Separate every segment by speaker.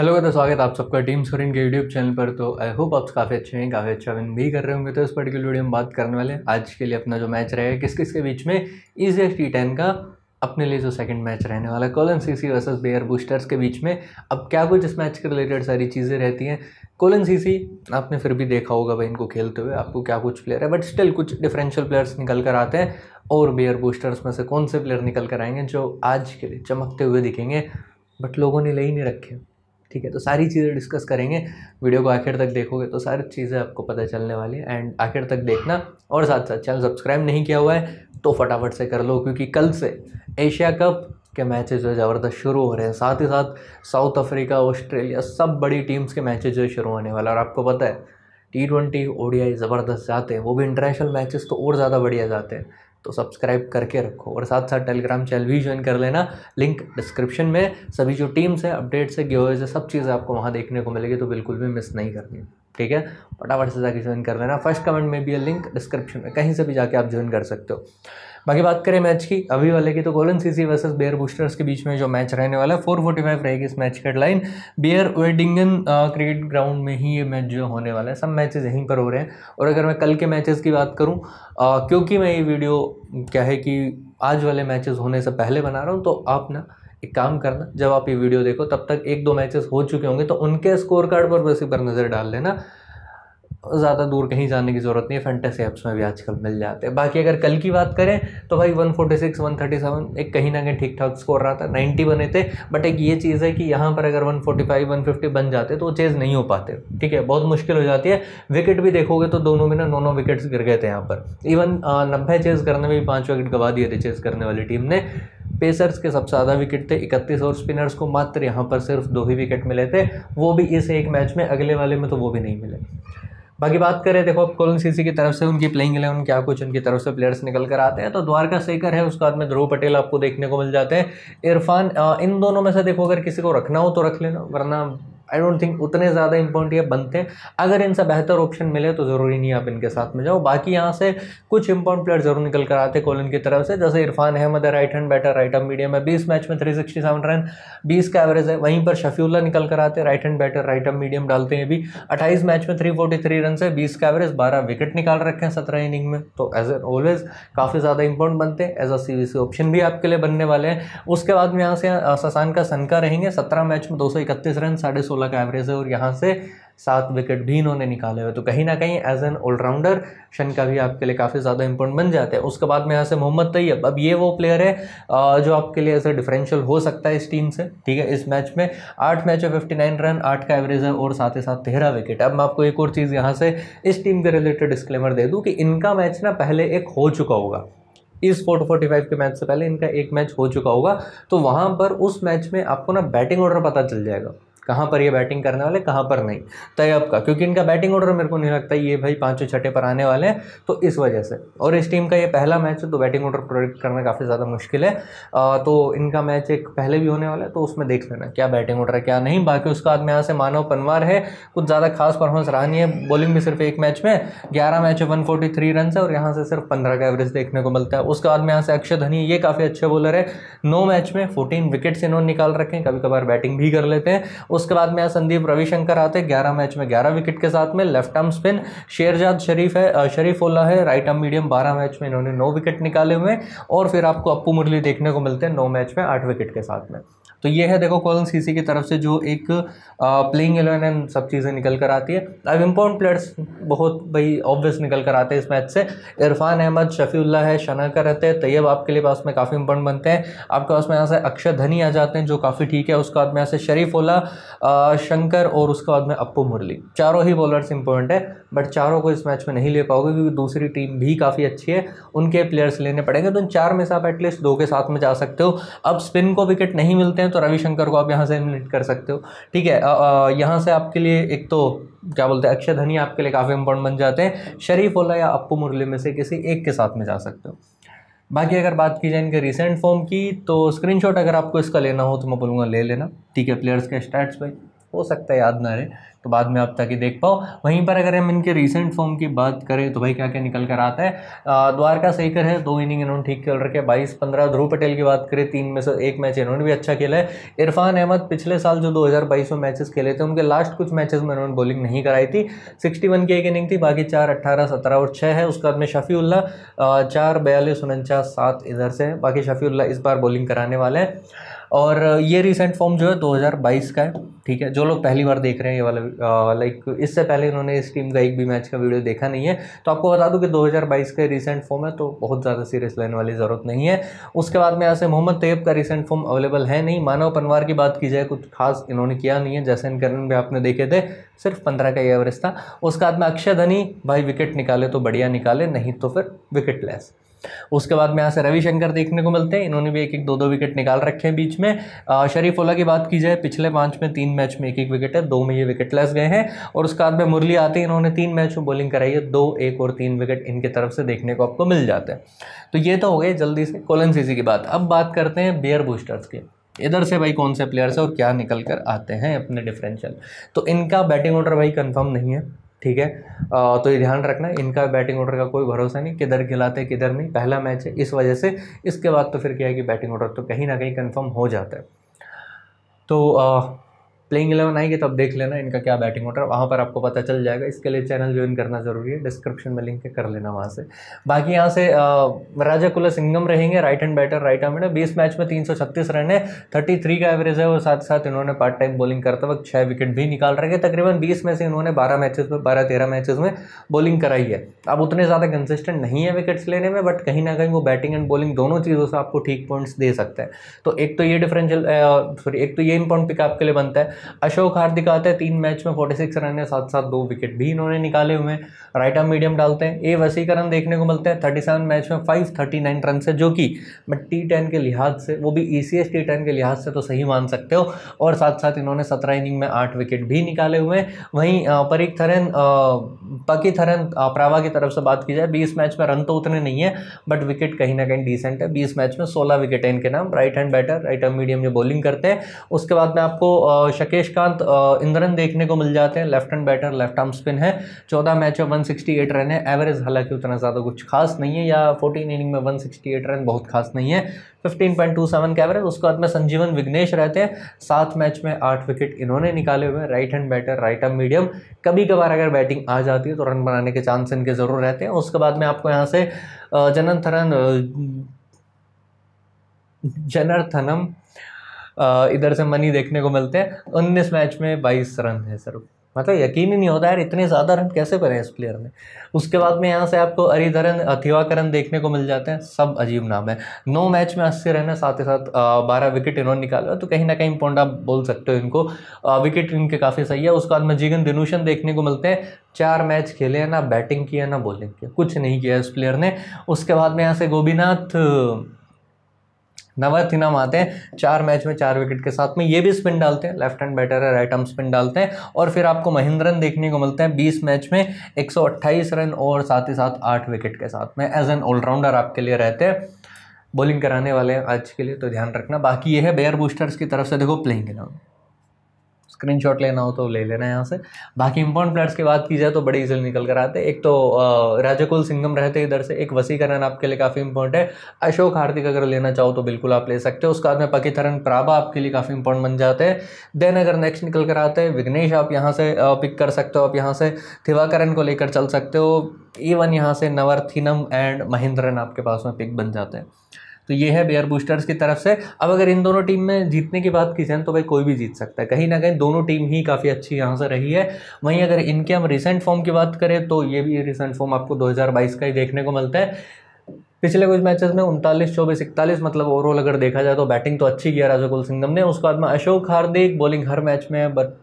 Speaker 1: hello का तो स्वागत आप सबका टीम स्क्रीन के यूट्यूब चैनल पर तो आई होप आप काफ़ी अच्छे हैं काफ़ी अच्छा विन भी कर रहे होंगे तो इस पर्टिकुलर वीडियो में बात करने वाले हैं आज के लिए अपना जो मैच रहेगा किस किस के बीच में ईजीएस टी टेन का अपने लिए जो सेकंड मैच रहने वाला है Koln C versus Bayer Boosters के बीच में अब क्या कुछ इस मैच के रिलेटेड सारी चीज़ें रहती हैं कोलन सी आपने फिर भी देखा होगा भाई इनको खेलते हुए आपको क्या कुछ प्लेयर है बट स्टिल कुछ डिफरेंशियल प्लेयर्स निकल कर आते हैं और बेयर बूस्टर्स में से कौन से प्लेयर निकल कर आएंगे जो आज के लिए चमकते हुए दिखेंगे बट लोगों ने ले ही नहीं रखे ठीक है तो सारी चीज़ें डिस्कस करेंगे वीडियो को आखिर तक देखोगे तो सारी चीज़ें आपको पता चलने वाली है एंड आखिर तक देखना और साथ साथ चैनल सब्सक्राइब नहीं किया हुआ है तो फटाफट से कर लो क्योंकि कल से एशिया कप के मैचेज जो है ज़बरदस्त शुरू हो रहे हैं साथ ही साथ साउथ अफ्रीका ऑस्ट्रेलिया सब बड़ी टीम्स के मैचेज जो है शुरू होने वाला और आपको पता है टी ट्वेंटी ओडियाई ज़बरदस्त जाते हैं वो भी इंटरनेशनल मैचेस तो और ज़्यादा बढ़िया जाते हैं तो सब्सक्राइब करके रखो और साथ साथ टेलीग्राम चैनल भी ज्वाइन कर लेना लिंक डिस्क्रिप्शन में सभी जो टीम्स हैं अपडेट्स है गिव है सब चीज़ें आपको वहाँ देखने को मिलेगी तो बिल्कुल भी मिस नहीं करनी ठीक है फटाफट से जाके ज्वाइन कर लेना फर्स्ट कमेंट में भी ये लिंक डिस्क्रिप्शन में कहीं से भी जाके आप ज्वाइन कर सकते हो बाकी बात करें मैच की अभी वाले की तो Koln CC versus Bayer Boosters के बीच में जो मैच रहने वाला है फोर फोर्टी फाइव रहेगी इस मैच की headline Bayer Uerdingen cricket ground में ही ये मैच जो होने वाला है सब मैचेस यहीं पर हो रहे हैं और अगर मैं कल के मैचेस की बात करूँ क्योंकि मैं ये वीडियो क्या है कि आज वाले मैचेस होने से पहले बना रहा हूँ तो आप ना एक काम करना जब आप ये वीडियो देखो तब तक एक दो मैचेस हो चुके होंगे तो उनके स्कोर कार्ड पर बस एक बार नज़र डाल लेना ज़्यादा दूर कहीं जाने की ज़रूरत नहीं है फैंटेसी ऐप्स में भी आजकल मिल जाते हैं बाकी अगर कल की बात करें तो भाई 146, 137 एक कहीं ना कहीं ठीक ठाक स्कोर रहा था 90 बने थे बट एक ये चीज़ है कि यहाँ पर अगर 145, 150 बन जाते तो वो चेज़ नहीं हो पाते ठीक है बहुत मुश्किल हो जाती है विकेट भी देखोगे तो दोनों में ना नौ नौ विकेट्स गिर गए थे यहाँ पर इवन नब्बे चेज़ करने में भी पाँच विकेट गवा दिए थे चेज़ करने वाली टीम ने पेसर्स के सबसे ज़्यादा विकेट थे इकतीस और स्पिनर्स को मात्र यहाँ पर सिर्फ दो ही विकेट मिले थे वो भी इस एक मैच में अगले वाले में तो वो भी नहीं मिले बाकी बात करें देखो अब कोलन सीसी की तरफ से उनकी प्लेइंग इलेवन क्या कुछ उनकी तरफ से प्लेयर्स निकल कर आते हैं तो द्वारका सेकर है उसके बाद में ध्रुव पटेल आपको देखने को मिल जाते हैं इरफान इन दोनों में से देखो अगर किसी को रखना हो तो रख लेना वरना आई डोंट थिंक उतने ज़्यादा इंपॉर्टेंट ये बनते हैं अगर इनसे बेहतर ऑप्शन मिले तो ज़रूरी नहीं आप इनके साथ में जाओ बाकी यहाँ से कुछ इम्पोर्टेंट प्लेयर जरूर निकल कर आते कोलन की तरफ से जैसे इरफान अहमद है right hand batter right hand medium है बीस मैच में थ्री सिक्सटी सेवन रन बीस का एवरेज है वहीं पर शफीउल्ला निकल कर आते right hand batter right hand medium डालते हैं भी अट्ठाईस मैच में थ्री फोर्टी थ्री रन है बीस का एवरेज बारह विकेट निकाल रखे हैं सत्रह इनिंग में तो एज एन ऑलवेज काफ़ी ज़्यादा इंपॉर्टेंट बनते हैं एज अ सी ऑप्शन भी आपके लिए बनने वाले हैं उसके बाद में यहाँ से ससान का सनका रहेंगे सत्रह मैच में दो सौ इकतीस रन साढ़े सोलह सोलह का एवरेज है और यहाँ से सात विकेट भी इन्होंने निकाले हुए तो कहीं ना कहीं एज एन ऑलराउंडर शन का भी आपके लिए काफ़ी ज़्यादा इंपॉर्टेंट बन जाते हैं उसके बाद में यहाँ से मोहम्मद तैयब अब ये वो प्लेयर है जो आपके लिए ऐसा डिफरेंशियल हो सकता है इस टीम से ठीक है इस मैच में आठ मैच है फिफ्टी नाइन रन आठ का एवरेज है और साथ ही साथ तेरह विकेट अब मैं आपको एक और चीज़ यहाँ से इस टीम के रिलेटेड डिस्कलेमर दे दूँ कि इनका मैच ना पहले एक हो चुका होगा इस फोर फोर्टी फाइव के मैच से पहले इनका एक मैच हो चुका होगा तो वहाँ पर उस मैच में आपको ना बैटिंग ऑर्डर पता चल जाएगा कहाँ पर ये बैटिंग करने वाले कहाँ पर नहीं अब का क्योंकि इनका बैटिंग ऑर्डर मेरे को नहीं लगता ये भाई पाँचों छठे पर आने वाले हैं तो इस वजह से और इस टीम का ये पहला मैच है तो बैटिंग ऑर्डर प्रोडिक्ट करना काफ़ी ज़्यादा मुश्किल है तो इनका मैच एक पहले भी होने वाला है तो उसमें देख लेना क्या बैटिंग ऑर्डर है क्या नहीं बाकी उसका आदमी यहाँ से मानव पनवार है कुछ ज़्यादा खास परफॉर्मेंस रहा नहीं है बॉलिंग भी सिर्फ एक मैच में ग्यारह मैच है वन फोर्टी थ्री रन है और यहाँ से सिर्फ पंद्रह का एवरेज देखने को मिलता है उसका आदमी यहाँ से अक्षय धनी ये काफ़ी अच्छे बॉलर है नौ मैच में फोर्टीन विकेट्स इन्होंने निकाल रखे हैं कभी कभार बैटिंग भी कर लेते हैं उसके बाद में संदीप रविशंकर आते ग्यारह मैच में ग्यारह विकेट के साथ में left arm spin Sherzad Sharif है शरीफ ओला है राइट आर्म मीडियम बारह मैच में इन्होंने नौ विकेट निकाले हुए और फिर आपको अपू मुरली देखने को मिलते हैं नौ मैच में आठ विकेट के साथ में तो ये है देखो कॉलन सीसी की तरफ से जो एक प्लेइंग एलेवन एंड सब चीज़ें निकल कर आती है अब इम्पोर्टेंट प्लेयर्स बहुत भाई ऑब्वियस निकल कर आते हैं इस मैच से इरफान अहमद शफ़ीउल्ला है शनाकर रहते हैं तैयब आपके लिए पास में काफ़ी इम्पोर्टेंट बनते हैं आपके पास में यहाँ से अक्षर धनी आ जाते हैं जो काफ़ी ठीक है उसके बाद में यहाँ से शरीफ ओला शंकर और उसके बाद में अप्पू मुरली चारों ही बॉलर्स इंपॉर्टेंट है बट चारों को इस मैच में नहीं ले पाओगे क्योंकि दूसरी टीम भी काफ़ी अच्छी है उनके प्लेयर्स लेने पड़ेंगे तो उन चार में से आप एटलीस्ट दो के साथ में जा सकते हो अब स्पिन को विकेट नहीं मिलते हैं हैं तो रविशंकर को आप यहाँ से एलिमिनेट कर सकते हो ठीक है यहाँ से आपके लिए एक तो क्या बोलते हैं अक्षय धनी आपके लिए काफ़ी इंपॉर्टेंट बन जाते हैं शरीफ ओला या अपू मुरली में से किसी एक के साथ में जा सकते हो बाकी अगर बात की जाए इनके रिसेंट फॉर्म की तो स्क्रीनशॉट अगर आपको इसका लेना हो तो मैं बोलूँगा ले लेना ठीक है प्लेयर्स के स्टैट्स भाई हो सकता है याद ना रहे तो बाद में आप ताकि देख पाओ वहीं पर अगर हम इनके रिसेंट फॉर्म की बात करें तो भाई क्या क्या निकल कर आता है द्वारका सेकर है दो इनिंग इन्होंने ठीक खेल रखे बाईस पंद्रह ध्रुव पटेल की बात करें तीन में से एक मैच इन्होंने भी अच्छा खेला है इरफान अहमद पिछले साल जो दो में मैचेस खेले थे उनके लास्ट कुछ मैचेस में इन्होंने बॉलिंग नहीं कराई थी सिक्सटी की एक इनिंग थी बाकी चार अट्ठारह सत्रह और छः है उसके बाद में शफ़ीउल्ला चार बयालीस उनचास सात इधर से बाकी शफ़ीउल्ला इस बार बॉलिंग कराने वाले हैं और ये रिसेंट फॉर्म जो है 2022 का है ठीक है जो लोग पहली बार देख रहे हैं ये वाला लाइक इससे पहले इन्होंने इस टीम का एक भी मैच का वीडियो देखा नहीं है तो आपको बता दूं कि 2022 का रिसेंट फॉर्म है तो बहुत ज़्यादा सीरियस लेने वाली ज़रूरत नहीं है उसके बाद में यहाँ मोहम्मद तैयब का रिसेंट फॉर्म अवेलेबल है नहीं मानव पनवार की बात की जाए कुछ खास इन्होंने किया नहीं है जैसे करण भी आपने देखे थे सिर्फ पंद्रह का एवरेज था उसके बाद में अक्षय धनी भाई विकेट निकाले तो बढ़िया निकाले नहीं तो फिर विकेट लेस उसके बाद में यहाँ से रविशंकर देखने को मिलते हैं इन्होंने भी एक एक दो दो विकेट निकाल रखे हैं बीच में शरीफुल्ला की बात की जाए पिछले पाँच में तीन मैच में एक एक विकेट है दो में ये विकेट लेस गए हैं और उसके बाद में मुरली आते हैं इन्होंने तीन मैच में बॉलिंग कराई है दो एक और तीन विकेट इनके तरफ से देखने को आपको मिल जाते हैं तो ये तो हो गए जल्दी से कोलन सीसी की बात अब बात करते हैं बेयर बूस्टर्स की इधर से भाई कौन से प्लेयर्स हैं और क्या निकल कर आते हैं अपने डिफरेंशियल तो इनका बैटिंग ऑर्डर भाई कंफर्म नहीं है ठीक है तो ये ध्यान रखना इनका बैटिंग ऑर्डर का कोई भरोसा नहीं किधर खिलाते किधर नहीं पहला मैच है इस वजह से इसके बाद तो फिर क्या है कि बैटिंग ऑर्डर तो कहीं ना कहीं कन्फर्म हो जाता है तो प्लेइंग इलेवन आएंगे तो आप देख लेना इनका क्या बैटिंग ऑर्डर वहाँ पर आपको पता चल जाएगा इसके लिए चैनल ज्वाइन करना ज़रूरी है डिस्क्रिप्शन में लिंक कर लेना वहाँ से बाकी यहाँ से राजा कुला सिंगम रहेंगे right hand batter right hand batter बीस मैच में तीन सौ छत्तीस रन है थर्टी थ्री का एवरेज है और साथ साथ इन्होंने पार्ट टाइम बॉलिंग करते वक्त छः विकेट भी निकाल रखे तकरीबन बीस में से इन्होंने बारह मैचेज में बारह तेरह मैचेज में बॉलिंग कराई है अब उतने ज़्यादा कंसिस्टेंट नहीं है विकेट्स लेने में बट कहीं ना कहीं वो बैटिंग एंड बॉलिंग दोनों चीज़ों से आपको ठीक पॉइंट्स दे सकते हैं तो एक तो ये डिफरेंशियल सॉरी एक तो ये इम्पॉर्टेंट पिक आपके लिए बनता है अशोक हार्दिक आते हैं तीन मैच में फोर्टी सिक्स रन है साथ साथ दो विकेट भी इन्होंने निकाले हुए हैं राइट आर्म मीडियम डालते हैं ए वसीकरण देखने को मिलते हैं थर्टी सेवन मैच में फाइव थर्टी नाइन रन है जो कि बट टी टेन के लिहाज से वो भी E C S T ten के लिहाज से तो सही मान सकते हो और साथ साथ इन्होंने सत्रह इनिंग में आठ विकेट भी निकाले हुए हैं वहीं परीक थरन पकी थरन प्रावा की तरफ से बात की जाए बीस मैच में रन तो उतने नहीं है बट विकेट कहीं ना कहीं डिसेंट है बीस मैच में सोलह विकेट है इनके नाम right hand batter right arm medium जो बॉलिंग करते हैं उसके बाद में आपको राकेश कांत इंद्रन देखने को मिल जाते हैं left hand batter left arm spin है चौदह मैचों वन सिक्सटी एट रन है एवरेज हालांकि उतना ज़्यादा कुछ खास नहीं है या फोर्टीन इनिंग में वन सिक्सटी एट रन बहुत खास नहीं है फिफ्टीन पॉइंट टू सेवन का एवरेज उसके बाद में संजीवन विघ्नेश रहते हैं सात मैच में आठ विकेट इन्होंने निकाले हुए हैं right hand batter right arm medium कभी कभार अगर बैटिंग आ जाती है तो रन बनाने के चांस इनके ज़रूर रहते हैं उसके बाद में आपको यहाँ से जनन थरन जनर्थनम इधर से मनी देखने को मिलते हैं उन्नीस मैच में बाईस रन है सर मतलब यकीन ही नहीं होता यार इतने ज़्यादा रन कैसे बने इस प्लेयर ने उसके बाद में यहाँ से आपको अरिधरन अथिवाकरण देखने को मिल जाते हैं सब अजीब नाम है नौ मैच में अस्सी रन है साथ ही साथ बारह विकेट इन्होंने निकाला तो कहीं ना कहीं पोंडा बोल सकते हो इनको विकेट इनके काफ़ी सही है उसके बाद में जीगन दिनूशन देखने को मिलते हैं चार मैच खेले हैं ना बैटिंग किया ना बॉलिंग किया कुछ नहीं किया इस प्लेयर ने उसके बाद में यहाँ से गोपीनाथ नवरथिनम आते हैं चार मैच में चार विकेट के साथ में ये भी स्पिन डालते हैं लेफ्ट हैंड बैटर है राइट आर्म स्पिन डालते हैं और फिर आपको महिंद्रन देखने को मिलते हैं बीस मैच में एक रन और साथ ही साथ आठ विकेट के साथ में एज एन ऑलराउंडर आपके लिए रहते हैं बॉलिंग कराने वाले हैं आज के लिए तो ध्यान रखना बाकी ये है बेयर बूस्टर्स की तरफ से देखो प्लेइंग ग्राउंड शॉट लेना हो तो ले लेना है यहाँ से बाकी इम्पोर्टेंट प्लेयर्स की बात की जाए तो बड़े इजिली निकल कर आते एक तो राजाकुल सिंगम रहते इधर से एक वसीकरण आपके लिए काफ़ी इंपॉर्टेंट है अशोक हार्दिक अगर लेना चाहो तो बिल्कुल आप ले सकते हो उसके बाद में पकीथरन प्राभा आपके लिए काफ़ी इंपॉर्टेंट बन जाते हैं देन अगर नेक्स्ट निकल कर आते हैं विघ्नेश आप यहाँ से पिक कर सकते हो आप यहाँ से थिवाकरण को लेकर चल सकते हो इवन यहाँ से नवरथिनम एंड महेंद्रन आपके पास में पिक बन जाते हैं तो ये है बेयर बूस्टर्स की तरफ से अब अगर इन दोनों टीम में जीतने की बात की जाए तो भाई कोई भी जीत सकता है कहीं ना कहीं दोनों टीम ही काफ़ी अच्छी यहाँ से रही है वहीं अगर इनके हम रिसेंट फॉर्म की बात करें तो ये भी रिसेंट फॉर्म आपको दो का ही देखने को मिलता है पिछले कुछ मैचेस में उनतालीस चौबीस इकतालीस मतलब ओवरऑल अगर देखा जाए तो बैटिंग तो अच्छी किया राजा कुल सिंगम ने उसके बाद में अशोक हार्दिक बॉलिंग हर मैच में बट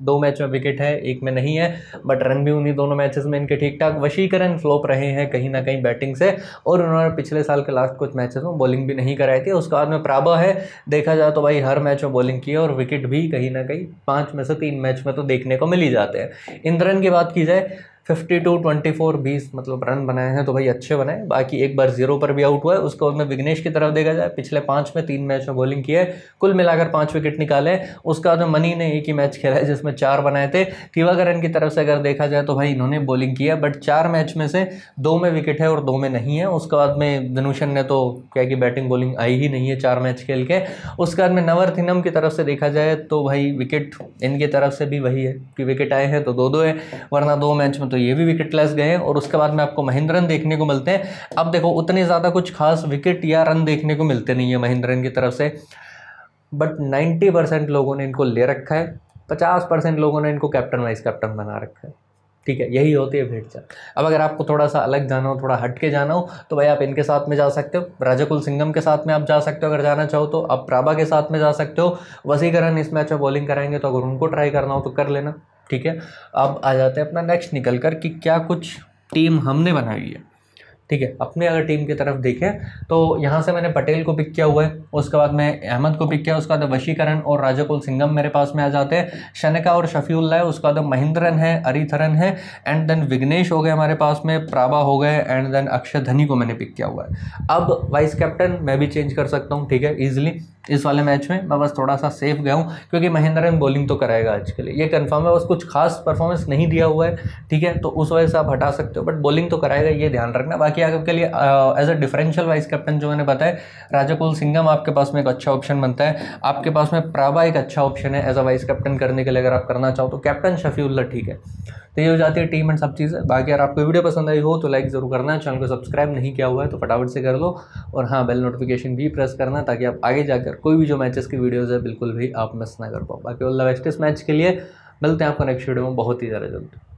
Speaker 1: दो मैच में विकेट है एक में नहीं है बट रन भी उन्हीं दोनों मैचेस में इनके ठीक ठाक वशीकरण फ्लोप रहे हैं कहीं ना कहीं बैटिंग से और उन्होंने पिछले साल के लास्ट कुछ मैचेस में बॉलिंग भी नहीं कराई थी उसके बाद में प्राबा है देखा जाए तो भाई हर मैच में बॉलिंग की है और विकेट भी कहीं ना कहीं पाँच में से तीन मैच में तो देखने को मिल ही जाते हैं इंद्रन की बात की जाए फिफ्टी टू ट्वेंटी फोर बीस मतलब रन बनाए हैं तो भाई अच्छे बनाए बाकी एक बार जीरो पर भी आउट हुआ है उसको में विघ्नेश की तरफ देखा जाए पिछले पाँच में तीन मैच में बॉलिंग की है कुल मिलाकर पाँच विकेट निकाले उसका में मनी ने एक ही मैच खेला है जिसमें चार बनाए थे थिवाकरन की तरफ से अगर देखा जाए तो भाई इन्होंने बॉलिंग किया बट चार मैच में से दो में विकेट है और दो में नहीं है उसके बाद में धनुषन ने तो क्या कि बैटिंग बॉलिंग आई ही नहीं है चार मैच खेल के उसके बाद में नवरथिनम की तरफ से देखा जाए तो भाई विकेट इनकी तरफ से भी वही है कि विकेट आए हैं तो दो दो है वरना दो मैच में तो तो ये भी विकेट लेस गए और उसके बाद में आपको महेंद्रन देखने को मिलते हैं अब देखो उतने ज़्यादा कुछ खास विकेट या रन देखने को मिलते नहीं है महेंद्रन की तरफ से बट नाइन्टी परसेंट लोगों ने इनको ले रखा है पचास परसेंट लोगों ने इनको कैप्टन वाइस कैप्टन बना रखा है ठीक है यही होती है भेंट चाल अब अगर आपको थोड़ा सा अलग जाना हो थोड़ा हट के जाना हो तो भाई आप इनके साथ में जा सकते हो राजा कुल सिंगम के साथ में आप जा सकते हो अगर जाना चाहो तो आप प्राबा के साथ में जा सकते हो वसीकरण इस मैच में बॉलिंग कराएंगे तो अगर उनको ट्राई करना हो तो कर लेना ठीक है अब आ जाते हैं अपना नेक्स्ट निकल कर कि क्या कुछ टीम हमने बनाई है ठीक है अपने अगर टीम की तरफ देखें तो यहाँ से मैंने पटेल को पिक किया हुआ है उसके बाद मैं अहमद को पिक किया उसके बाद वशीकरण और राजाकुल सिंगम मेरे पास में आ जाते हैं शनका और शफीउल्ला है उसके बाद महिंद्रन है अरिथरन है एंड देन विघ्नेश हो गए हमारे पास में प्राभा हो गए एंड देन अक्षय धनी को मैंने पिक किया हुआ है अब वाइस कैप्टन मैं भी चेंज कर सकता हूँ ठीक है ईजिली इस वाले मैच में मैं बस थोड़ा सा सेफ गया हूँ क्योंकि महेंद्रन बॉलिंग तो कराएगा आज के लिए ये कंफर्म है बस कुछ खास परफॉर्मेंस नहीं दिया हुआ है ठीक है तो उस वजह से आप हटा सकते हो बट बॉलिंग तो कराएगा ये ध्यान रखना बाकी बाकी आपके लिए as a differential vice captain जो मैंने बताया राजाकुल सिंगम आपके पास में एक अच्छा ऑप्शन बनता है आपके पास में प्राबा एक अच्छा ऑप्शन है एज अ वाइस कैप्टन करने के लिए अगर आप करना चाहो तो कैप्टन शफीउल्ला ठीक है तो ये हो जाती है टीम एंड सब चीज़ें बाकी अगर आपको वीडियो पसंद आई हो तो लाइक ज़रूर करना चैनल को सब्सक्राइब नहीं किया हुआ है तो फटाफट से कर लो और हाँ बेल नोटिफिकेशन भी प्रेस करना ताकि आप आगे जाकर कोई भी जो मैचेस की वीडियोज़ है बिल्कुल भी आप मिस ना कर पाओ बाकी ऑल द बेस्ट इस मैच के लिए मिलते हैं आपको नेक्स्ट वीडियो में बहुत ही ज़्यादा जल्दी